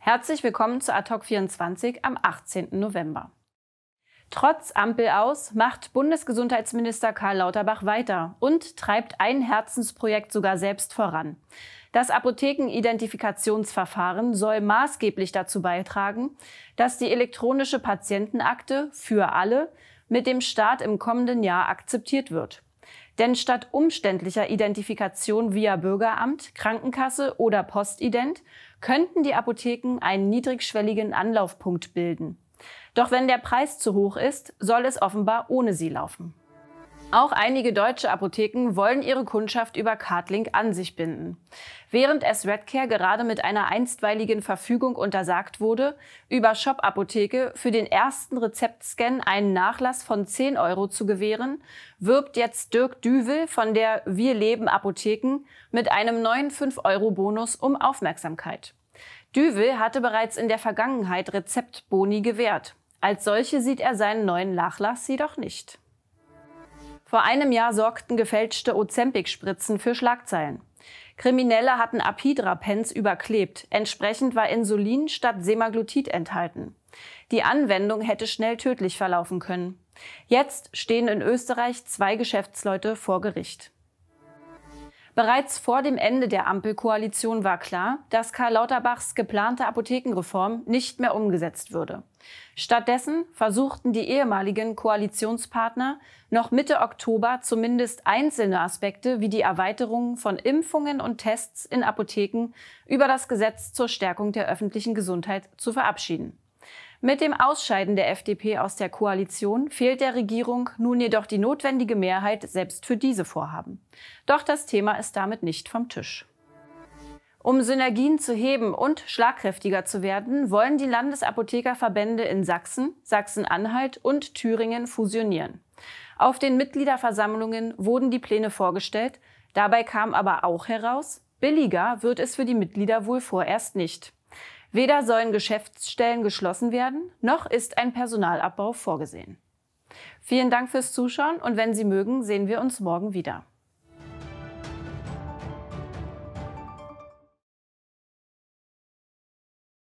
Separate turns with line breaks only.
Herzlich willkommen zu Ad hoc 24 am 18. November. Trotz Ampel aus macht Bundesgesundheitsminister Karl Lauterbach weiter und treibt ein Herzensprojekt sogar selbst voran. Das Apothekenidentifikationsverfahren soll maßgeblich dazu beitragen, dass die elektronische Patientenakte für alle mit dem Staat im kommenden Jahr akzeptiert wird. Denn statt umständlicher Identifikation via Bürgeramt, Krankenkasse oder Postident könnten die Apotheken einen niedrigschwelligen Anlaufpunkt bilden. Doch wenn der Preis zu hoch ist, soll es offenbar ohne sie laufen. Auch einige deutsche Apotheken wollen ihre Kundschaft über Cardlink an sich binden. Während es Redcare gerade mit einer einstweiligen Verfügung untersagt wurde, über Shop Apotheke für den ersten Rezeptscan einen Nachlass von 10 Euro zu gewähren, wirbt jetzt Dirk Düvel von der Wir leben Apotheken mit einem neuen 5-Euro-Bonus um Aufmerksamkeit. Düvel hatte bereits in der Vergangenheit Rezeptboni gewährt. Als solche sieht er seinen neuen Nachlass jedoch nicht. Vor einem Jahr sorgten gefälschte Ozempic-Spritzen für Schlagzeilen. Kriminelle hatten Apidra-Pens überklebt. Entsprechend war Insulin statt Semaglutid enthalten. Die Anwendung hätte schnell tödlich verlaufen können. Jetzt stehen in Österreich zwei Geschäftsleute vor Gericht. Bereits vor dem Ende der Ampelkoalition war klar, dass Karl Lauterbachs geplante Apothekenreform nicht mehr umgesetzt würde. Stattdessen versuchten die ehemaligen Koalitionspartner noch Mitte Oktober zumindest einzelne Aspekte wie die Erweiterung von Impfungen und Tests in Apotheken über das Gesetz zur Stärkung der öffentlichen Gesundheit zu verabschieden. Mit dem Ausscheiden der FDP aus der Koalition fehlt der Regierung nun jedoch die notwendige Mehrheit selbst für diese Vorhaben. Doch das Thema ist damit nicht vom Tisch. Um Synergien zu heben und schlagkräftiger zu werden, wollen die Landesapothekerverbände in Sachsen, Sachsen-Anhalt und Thüringen fusionieren. Auf den Mitgliederversammlungen wurden die Pläne vorgestellt, dabei kam aber auch heraus, billiger wird es für die Mitglieder wohl vorerst nicht. Weder sollen Geschäftsstellen geschlossen werden, noch ist ein Personalabbau vorgesehen. Vielen Dank fürs Zuschauen und wenn Sie mögen, sehen wir uns morgen wieder.